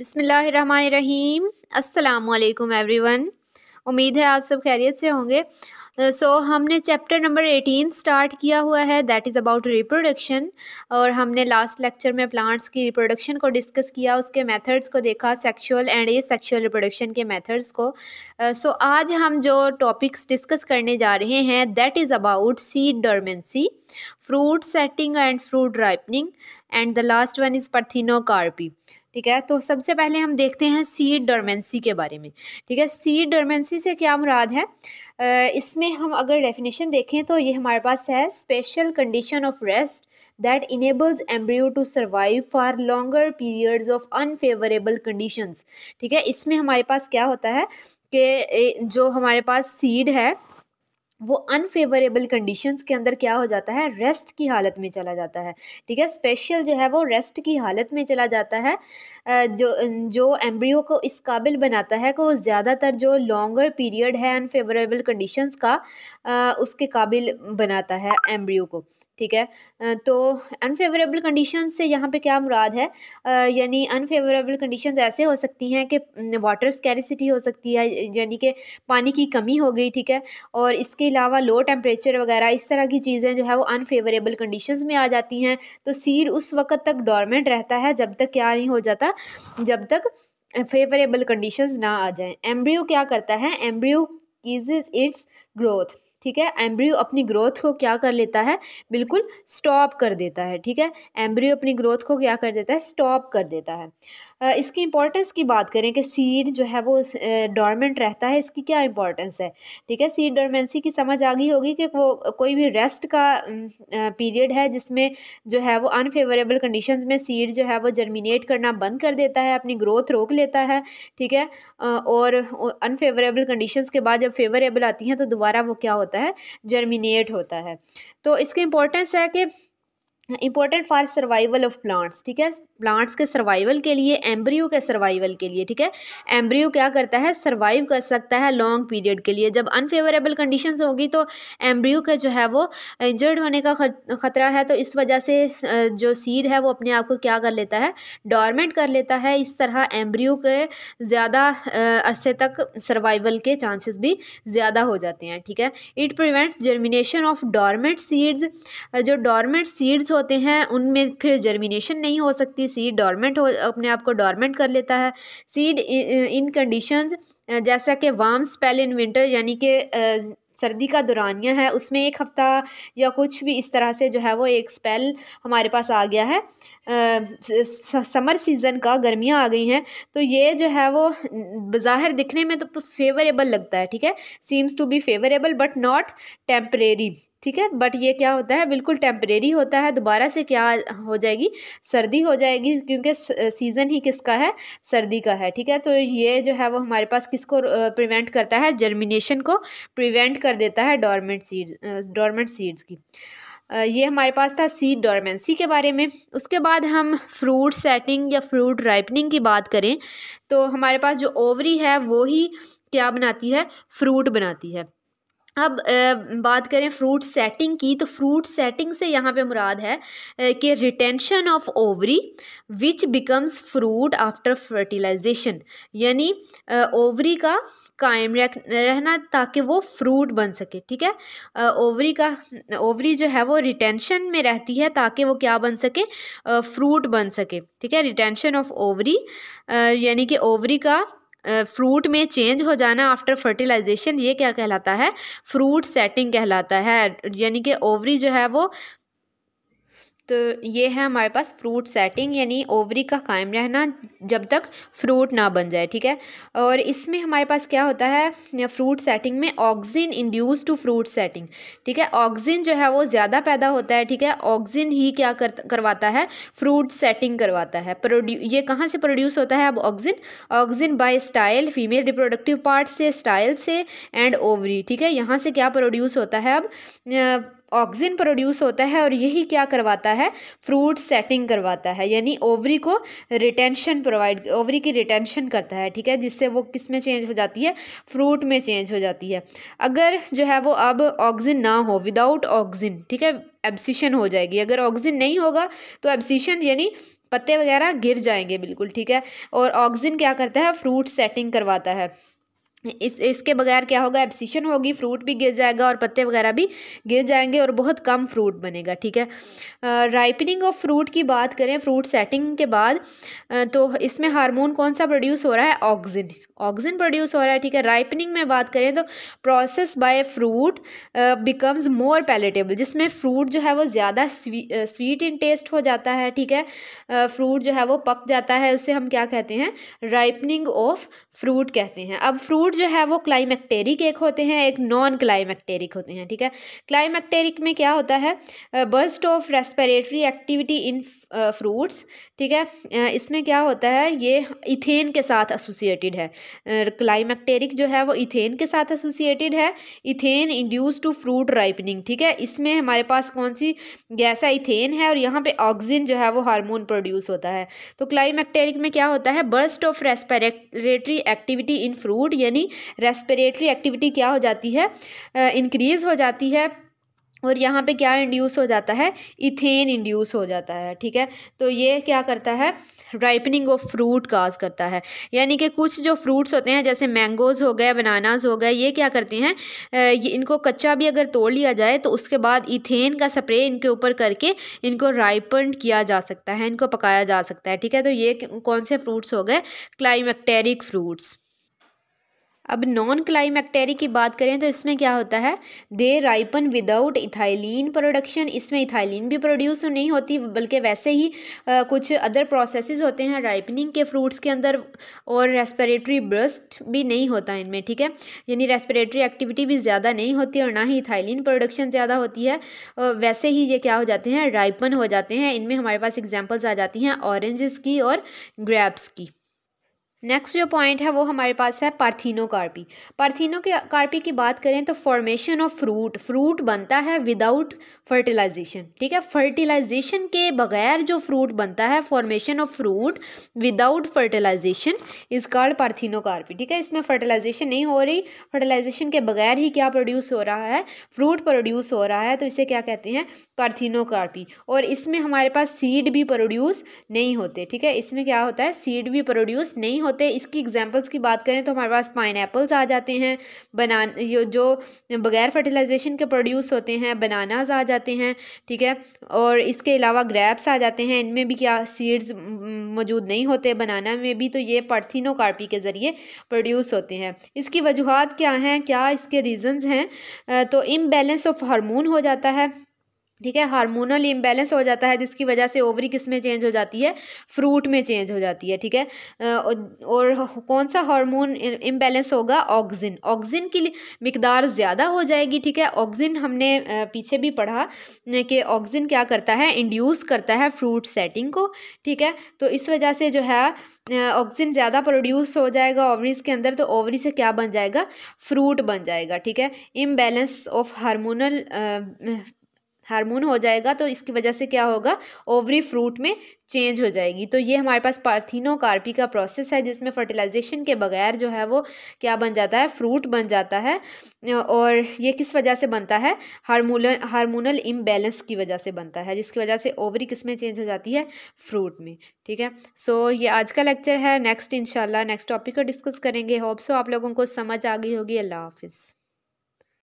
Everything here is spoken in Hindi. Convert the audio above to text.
बिसमीम् अल्लाम वन उम्मीद है आप सब खैरियत से होंगे सो so, हमने चैप्टर नंबर एटीन स्टार्ट किया हुआ है दैट इज़ अबाउट रिप्रोडक्शन और हमने लास्ट लेक्चर में प्लांट्स की रिप्रोडक्शन को डिस्कस किया उसके मेथड्स को देखा sexual and asexual reproduction के मेथड्स को सो uh, so, आज हम जो टॉपिक्स डिस्कस करने जा रहे हैं that is about seed dormancy fruit setting and fruit ripening and the last one is partheno ठीक है तो सबसे पहले हम देखते हैं सीड डोरमेंसी के बारे में ठीक है सीड डोरमेंसी से क्या मुराद है इसमें हम अगर डेफिनेशन देखें तो ये हमारे पास है special condition of rest that enables embryo to survive for longer periods of unfavourable conditions ठीक है इसमें हमारे पास क्या होता है कि जो हमारे पास सीड है वो अनफेवरेबल कंडीशंस के अंदर क्या हो जाता है रेस्ट की हालत में चला जाता है ठीक है स्पेशल जो है वो रेस्ट की हालत में चला जाता है जो जो एम्ब्रियो को इस काबिल बनाता है कि वो ज़्यादातर जो लॉन्गर पीरियड है अनफेवरेबल कंडीशंस का उसके काबिल बनाता है एम्ब्रियो को ठीक है तो अनफेवरेबल कंडीशन से यहाँ पे क्या मुराद है यानी अनफेवरेबल कंडीशन ऐसे हो सकती हैं कि वाटर स्कैरिसिटी हो सकती है यानी कि पानी की कमी हो गई ठीक है और इसके अलावा लो टेम्परेचर वगैरह इस तरह की चीज़ें जो है वो अनफेवरेबल कंडीशन में आ जाती हैं तो सीड उस वक्त तक डॉर्मेंट रहता है जब तक क्या नहीं हो जाता जब तक फेवरेबल कंडीशंस ना आ जाएं एम्ब्रियो क्या करता है एम्ब्रियो कीजेज इट्स ग्रोथ ठीक है एम्ब्रियो अपनी ग्रोथ को क्या कर लेता है बिल्कुल स्टॉप कर देता है ठीक है एम्ब्रियो अपनी ग्रोथ को क्या कर देता है स्टॉप कर देता है इसकी इंपॉर्टेंस की बात करें कि सीड जो है वो डॉर्मेंट रहता है इसकी क्या इंपॉर्टेंस है ठीक है सीड डॉर्मेंसी की समझ आ गई होगी कि वो कोई भी रेस्ट का पीरियड है जिसमें जो है वो अनफेवरेबल कंडीशंस में सीड जो है वो जर्मिनेट करना बंद कर देता है अपनी ग्रोथ रोक लेता है ठीक है और अनफेवरेबल कंडीशन के बाद जब फेवरेबल आती हैं तो दोबारा वो क्या होता होता है जर्मिनेट होता है तो इसकी इम्पोर्टेंस है कि important for survival of plants ठीक है प्लांट्स के सर्वाइवल के लिए एम्ब्रियो के सर्वाइवल के लिए ठीक है एम्ब्रियो क्या करता है सर्वाइव कर सकता है लॉन्ग पीरियड के लिए जब अनफेवरेबल कंडीशंस होगी तो एम्ब्रियो का जो है वो इंजर्ड होने का ख़तरा है तो इस वजह से जो सीड है वो अपने आप को क्या कर लेता है डॉर्मेंट कर लेता है इस तरह एम्ब्रियो के ज़्यादा अरसे तक सर्वाइवल के चांसेस भी ज़्यादा हो जाते हैं ठीक है it prevents germination of dormant seeds जो डॉर्मेंट सीड्स हो होते हैं उनमें फिर जर्मिनेशन नहीं हो सकती सीड डॉर्मेंट हो अपने आप को डॉर्मेंट कर लेता है सीड इन कंडीशन जैसा कि वार्म स्पेल इन विंटर यानी कि सर्दी का दौरानिया है उसमें एक हफ़्ता या कुछ भी इस तरह से जो है वो एक स्पेल हमारे पास आ गया है आ, समर सीज़न का गर्मियाँ आ गई हैं तो ये जो है वो बाहर दिखने में तो फेवरेबल लगता है ठीक है seems to be favourable but not temporary ठीक है बट ये क्या होता है बिल्कुल टेम्परेरी होता है दोबारा से क्या हो जाएगी सर्दी हो जाएगी क्योंकि सीज़न ही किसका है सर्दी का है ठीक है तो ये जो है वो हमारे पास किसको प्रिवेंट करता है जर्मिनेशन को प्रिवेंट कर देता है डॉर्मेंट सीड्स डॉर्मेंट सीड्स की ये हमारे पास था सीड डॉर्मेंसी के बारे में उसके बाद हम फ्रूट सेटिंग या फ्रूट राइपनिंग की बात करें तो हमारे पास जो ओवरी है वो ही क्या बनाती है फ्रूट बनाती है अब बात करें फ्रूट सेटिंग की तो फ्रूट सेटिंग से यहाँ पे मुराद है कि retention of ovary which becomes fruit after fertilisation यानी ओवरी का कायम रख रहना ताकि वो फ्रूट बन सके ठीक है ओवरी का ओवरी जो है वो रिटेंशन में रहती है ताकि वो क्या बन सके फ्रूट बन सके ठीक है रिटेंशन ऑफ ओवरी यानी कि ओवरी का फ्रूट में चेंज हो जाना आफ्टर फर्टिलाइजेशन ये क्या कहलाता है फ्रूट सेटिंग कहलाता है यानी कि ओवरी जो है वो तो ये है हमारे पास फ्रूट सेटिंग यानी ओवरी का कायम रहना जब तक फ्रूट ना बन जाए ठीक है और इसमें हमारे पास क्या होता है फ्रूट सेटिंग में oxygen induce to fruit setting ठीक है ऑक्सीजन जो है वो ज़्यादा पैदा होता है ठीक है ऑक्सीजन ही क्या कर, करवाता है फ्रूट सेटिंग करवाता है प्रोड्यू ये कहाँ से प्रोड्यूस होता है अब oxygen oxygen by style female reproductive part से स्टाइल से एंड ओवरी ठीक है यहाँ से क्या प्रोड्यूस होता है अब ऑक्सीजन प्रोड्यूस होता है और यही क्या करवाता है फ्रूट सेटिंग करवाता है यानी ओवरी को रिटेंशन प्रोवाइड ओवरी की रिटेंशन करता है ठीक है जिससे वो किस में चेंज हो जाती है फ्रूट में चेंज हो जाती है अगर जो है वो अब ऑक्सीजन ना हो विदाउट ऑक्सीजन ठीक है एब्सिशन हो जाएगी अगर ऑक्सीजन नहीं होगा तो एब्सिशन यानी पत्ते वगैरह गिर जाएंगे बिल्कुल ठीक है और ऑक्सीजन क्या करता है फ्रूट सेटिंग करवाता है इस इसके बगैर क्या होगा एब्सिशन होगी फ्रूट भी गिर जाएगा और पत्ते वगैरह भी गिर जाएंगे और बहुत कम फ्रूट बनेगा ठीक है राइपनिंग ऑफ फ्रूट की बात करें फ्रूट सेटिंग के बाद तो इसमें हार्मोन कौन सा प्रोड्यूस हो रहा है ऑक्सिन ऑक्सिन प्रोड्यूस हो रहा है ठीक है राइपनिंग में बात करें तो process by fruit becomes more palatable जिसमें फ्रूट जो है वो ज़्यादा स्वीट इन टेस्ट हो जाता है ठीक है फ्रूट जो है वो पक जाता है उसे हम क्या कहते हैं राइपनिंग ऑफ फ्रूट कहते हैं अब फ्रूट फ्रूट जो है वो क्लाइमेक्टेरिक एक होते हैं एक नॉन क्लाइमेक्टेरिक होते हैं ठीक है क्लाइमेक्टेरिक में क्या होता है burst of respiratory activity in fruits ठीक है इसमें क्या होता है ये इथेन के साथ एसोसिएटेड है क्लाइमेक्टेरिक जो है वो इथेन के साथ एसोसिएटेड है ethene induce to fruit ripening ठीक है इसमें हमारे पास कौन सी गैस है इथेन है और यहाँ पे ऑक्सीजन जो है वो हार्मोन प्रोड्यूस होता है तो क्लाइमेक्टेरिक में क्या होता है burst of respiratory activity in fruit यानी रेस्पेरेटरी एक्टिविटी क्या हो जाती है इंक्रीज़ हो जाती है और यहाँ पे क्या इंड्यूस हो जाता है इथेन इंड्यूस हो जाता है ठीक है तो ये क्या करता है राइपनिंग ऑफ फ्रूट काज करता है यानी कि कुछ जो फ्रूट्स होते हैं जैसे मैंगोज़ हो गए बनानाज हो गए ये क्या करते हैं ये इनको कच्चा भी अगर तोड़ लिया जाए तो उसके बाद इथेन का स्प्रे इनके ऊपर करके इनको राइपन किया जा सकता है इनको पकाया जा सकता है ठीक है तो ये कौन से फ्रूट्स हो गए क्लाइमेक्टेरिक फ्रूट्स अब नॉन क्लाइमैक्टेरिक की बात करें तो इसमें क्या होता है they ripen without ethylene production इसमें इथाइलिन भी प्रोड्यूस नहीं होती बल्कि वैसे ही आ, कुछ अदर प्रोसेसेस होते हैं राइपनिंग के फ्रूट्स के अंदर और रेस्परेटरी ब्रस्ट भी नहीं होता इनमें ठीक है यानी रेस्परेटरी एक्टिविटी भी ज़्यादा नहीं होती और ना ही इथाइलिन प्रोडक्शन ज़्यादा होती है वैसे ही ये क्या हो जाते हैं राइपन हो जाते हैं इनमें हमारे पास एग्जाम्पल्स आ जाती हैं ऑरेंजेस की और ग्रैप्स की नेक्स्ट जो पॉइंट है वो हमारे पास है पार्थिनो कार्पी पार्थिनो के कार्पी की बात करें तो फॉर्मेशन ऑफ फ्रूट फ्रूट बनता है विदाउट फर्टिलाइजेशन ठीक है फर्टिलाइजेशन के बगैर जो फ्रूट बनता है formation of fruit without fertilization is called parthenocarpy ठीक है इसमें फर्टिलाइजेशन नहीं हो रही फर्टिलाइजेशन के बगैर ही क्या प्रोड्यूस हो रहा है फ्रूट प्रोड्यूस हो रहा है तो इसे क्या कहते हैं पार्थिनो कार्पी और इसमें हमारे पास सीड भी प्रोड्यूस नहीं होते ठीक है इसमें क्या होता है सीड भी प्रोड्यूस नहीं होते इसकी एग्जांपल्स की बात करें तो हमारे पास पाइन आ जाते हैं बना जो बगैर फर्टिलाइजेशन के प्रोड्यूस होते हैं बनानाज आ जाते हैं ठीक है और इसके अलावा ग्रैप्स आ जाते हैं इनमें भी क्या सीड्स मौजूद नहीं होते बनाना में भी तो ये पर्थीनोकार्पी के ज़रिए प्रोड्यूस होते हैं इसकी वजूहत क्या हैं क्या इसके रीज़न्स हैं तो इम्बेलेंस ऑफ हारमोन हो जाता है ठीक है हार्मोनल इम्बेलेंस हो जाता है जिसकी वजह से ओवरी किस में चेंज हो जाती है फ्रूट में चेंज हो जाती है ठीक है और कौन सा हार्मोन इम्बेलेंस होगा ऑक्सिन ऑक्सिन की मकदार ज़्यादा हो जाएगी ठीक है ऑक्सिन हमने पीछे भी पढ़ा कि ऑक्सिन क्या करता है इंड्यूस करता है फ्रूट सेटिंग को ठीक है तो इस वजह से जो है ऑक्सिन ज़्यादा प्रोड्यूस हो जाएगा ओवरीज के अंदर तो ओवरी से क्या बन जाएगा फ्रूट बन जाएगा ठीक है इम्बेलेंस ऑफ हार्मोनल हार्मोन हो जाएगा तो इसकी वजह से क्या होगा ओवरी फ्रूट में चेंज हो जाएगी तो ये हमारे पास पार्थिनोकार्पी का प्रोसेस है जिसमें फर्टिलाइजेशन के बगैर जो है वो क्या बन जाता है फ्रूट बन जाता है और ये किस वजह से बनता है हारमोल हारमोनल इम्बेलेंस की वजह से बनता है जिसकी वजह से ओवरी किस में चेंज हो जाती है फ्रूट में ठीक है सो so, ये आज का लेक्चर है नेक्स्ट इंशाल्लाह नेक्स्ट टॉपिक को डिस्कस करेंगे होप सो आप लोगों को समझ आ गई होगी अल्लाह हाफिज़